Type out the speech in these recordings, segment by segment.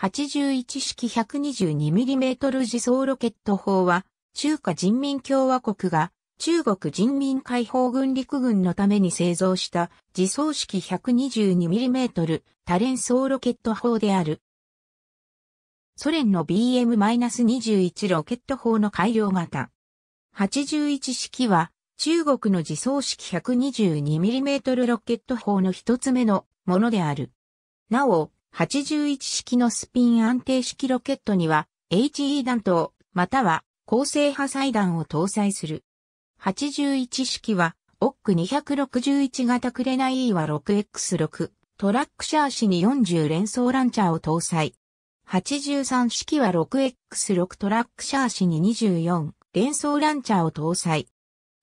81式 122mm 自走ロケット砲は、中華人民共和国が中国人民解放軍陸軍のために製造した自走式 122mm 多連装ロケット砲である。ソ連の BM-21 ロケット砲の改良型。81式は中国の自走式 122mm ロケット砲の一つ目のものである。なお、81式のスピン安定式ロケットには HE 弾頭または高性破砕弾を搭載する。81式は OC261 型クレナ E は 6X6 トラックシャーシに40連装ランチャーを搭載。83式は 6X6 トラックシャーシに24連装ランチャーを搭載。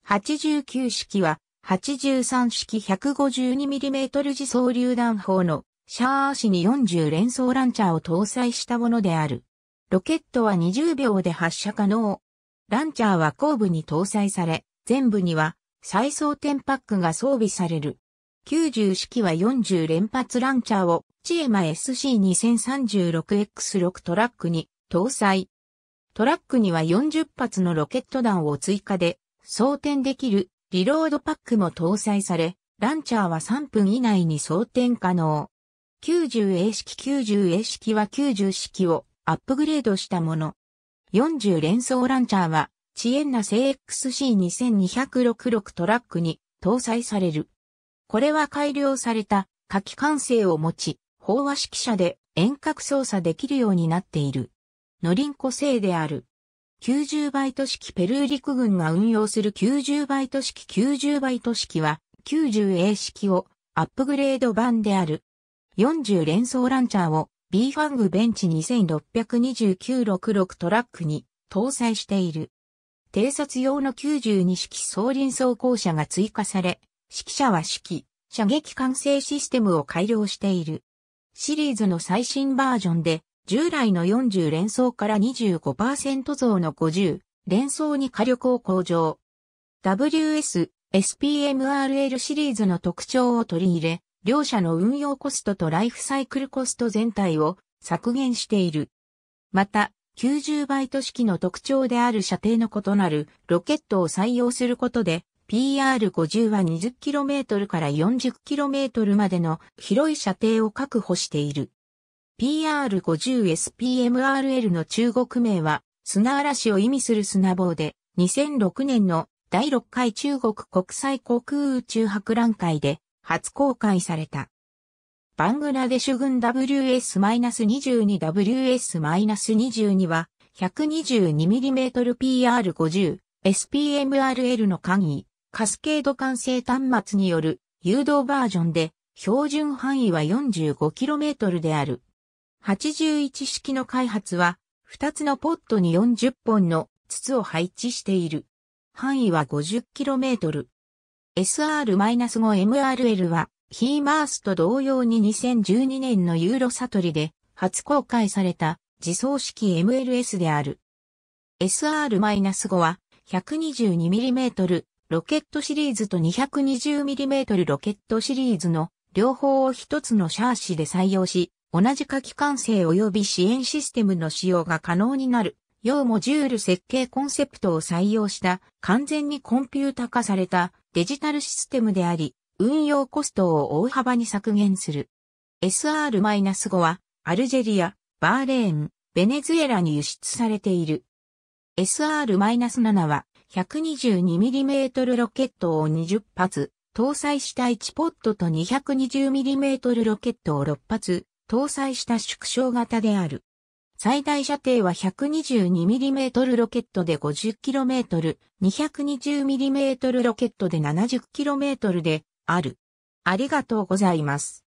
89式は83式 152mm 自走榴弾砲のシャー足に40連装ランチャーを搭載したものである。ロケットは20秒で発射可能。ランチャーは後部に搭載され、全部には再装填パックが装備される。90式は40連発ランチャーをチエマ SC2036X6 トラックに搭載。トラックには40発のロケット弾を追加で装填できるリロードパックも搭載され、ランチャーは3分以内に装填可能。90A 式 90A 式は90式をアップグレードしたもの。40連装ランチャーは、遅延な c 製 XC2266 トラックに搭載される。これは改良された火器管制を持ち、飽和式車で遠隔操作できるようになっている。ノリンコ製である。90バイト式ペルー陸軍が運用する90バイト式90バイト式は 90A 式をアップグレード版である。40連装ランチャーを B ファングベンチ2629-66トラックに搭載している。偵察用の92式総輪装甲車が追加され、指揮者は指揮、射撃管制システムを改良している。シリーズの最新バージョンで、従来の40連装から25%増の50連装に火力を向上。WS、SPMRL シリーズの特徴を取り入れ、両社の運用コストとライフサイクルコスト全体を削減している。また、90バイト式の特徴である射程の異なるロケットを採用することで、PR50 は 20km から 40km までの広い射程を確保している。PR50SPMRL の中国名は砂嵐を意味する砂棒で2006年の第6回中国国際航空宇宙博覧会で初公開された。バングラデシュ軍 WS-22WS-22 は 122mmPR50 SPMRL の簡易カスケード管制端末による誘導バージョンで標準範囲は 45km である。81式の開発は2つのポットに40本の筒を配置している。範囲は 50km。SR-5MRL は、ヒーマースと同様に2012年のユーロサトリで初公開された自走式 MLS である。SR-5 は 122mm ロケットシリーズと 220mm ロケットシリーズの両方を一つのシャーシで採用し、同じ火器管制及び支援システムの使用が可能になる、要モジュール設計コンセプトを採用した完全にコンピュータ化されたデジタルシステムであり、運用コストを大幅に削減する。SR-5 は、アルジェリア、バーレーン、ベネズエラに輸出されている。SR-7 は、122mm ロケットを20発、搭載した1ポットと 220mm ロケットを6発、搭載した縮小型である。最大射程は 122mm ロケットで 50km、220mm ロケットで 70km である。ありがとうございます。